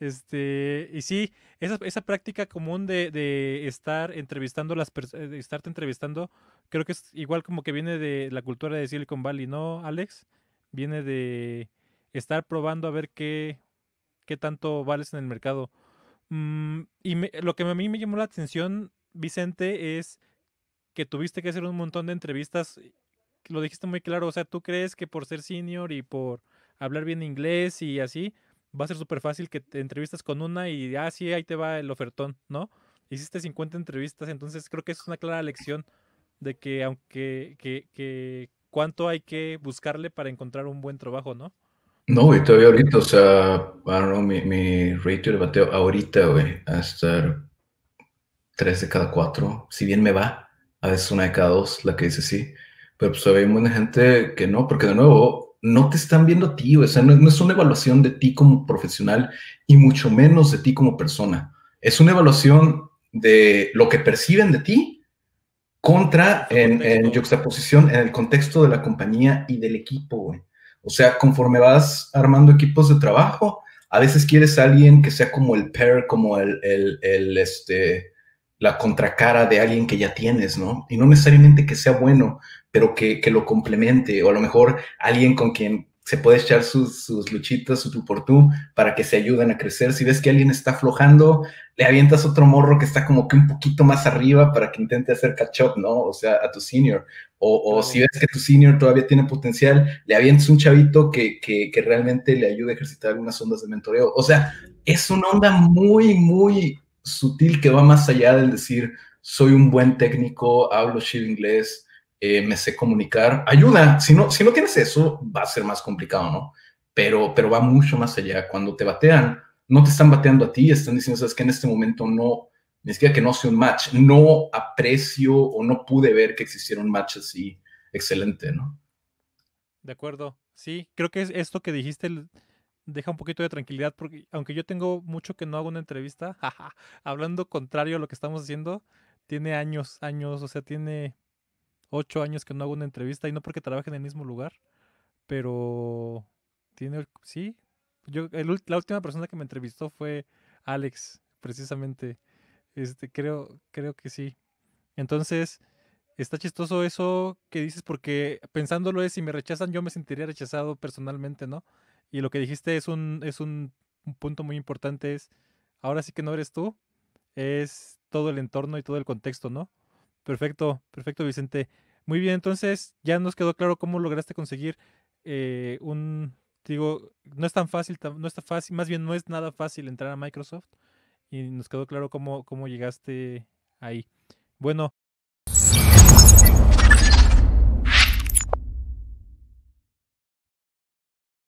Este, y sí, esa, práctica común de, estar entrevistando las eh, de estarte entrevistando, creo que es igual como que viene de la cultura de Silicon Valley, ¿no, Alex? Viene de estar probando a ver qué, tanto vales en el mercado. Mm, y lo que a mí me llamó la atención, Vicente, es que tuviste que hacer un montón de entrevistas. Lo dijiste muy claro, o sea, tú crees que por ser senior y por hablar bien inglés y así, va a ser súper fácil que te entrevistas con una y, ah, sí, ahí te va el ofertón, ¿no? Hiciste 50 entrevistas, entonces creo que es una clara lección de que aunque, que, que cuánto hay que buscarle para encontrar un buen trabajo, ¿no? No, y todavía ahorita, o sea, mi, mi ratio de bateo ahorita, güey, a estar tres de cada cuatro, si bien me va, a veces una de cada dos, la que dice sí, pero pues todavía hay mucha gente que no, porque de nuevo, no te están viendo a ti, o sea, no, es una evaluación de ti como profesional y mucho menos de ti como persona. Es una evaluación de lo que perciben de ti contra en, juxtaposición en el contexto de la compañía y del equipo, O sea, conforme vas armando equipos de trabajo, a veces quieres a alguien que sea como el pair, como el, el, el este, la contracara de alguien que ya tienes, ¿no? Y no necesariamente que sea bueno, pero que, que lo complemente, o a lo mejor alguien con quien se puede echar sus, sus, luchitas, su tú por tú, para que se ayuden a crecer. Si ves que alguien está aflojando, le avientas otro morro que está como que un poquito más arriba para que intente hacer catch up, ¿no? O sea, a tu senior. O, si ves que tu senior todavía tiene potencial, le avientas un chavito que, que, que realmente le ayude a ejercitar algunas ondas de mentoreo. O sea, es una onda muy, muy sutil que va más allá del decir, soy un buen técnico, hablo chido inglés, eh, me sé comunicar. Ayuda, si no, si no tienes eso, va a ser más complicado, ¿no? Pero, pero va mucho más allá. Cuando te batean, no te están bateando a ti, están diciendo, sabes que en este momento no, ni siquiera que no sea un match, no aprecio o no pude ver que existiera un match así excelente, ¿no? De acuerdo, sí, creo que es esto que dijiste, deja un poquito de tranquilidad, porque aunque yo tengo mucho que no hago una entrevista, hablando contrario a lo que estamos haciendo, tiene años, años, o sea, tiene ocho años que no hago una entrevista y no porque trabaje en el mismo lugar, pero tiene, sí, yo, la última persona que me entrevistó fue Alex, precisamente, este, creo, creo que sí. Entonces, está chistoso eso que dices porque pensándolo es, si me rechazan yo me sentiría rechazado personalmente, ¿no? Y lo que dijiste es un, es un, punto muy importante, es, ahora sí que no eres tú, es todo el entorno y todo el contexto, ¿no? Perfecto, perfecto Vicente. Muy bien, entonces ya nos quedó claro cómo lograste conseguir eh, un, digo, no es tan fácil, no está fácil, más bien no es nada fácil entrar a Microsoft y nos quedó claro cómo, cómo llegaste ahí. Bueno,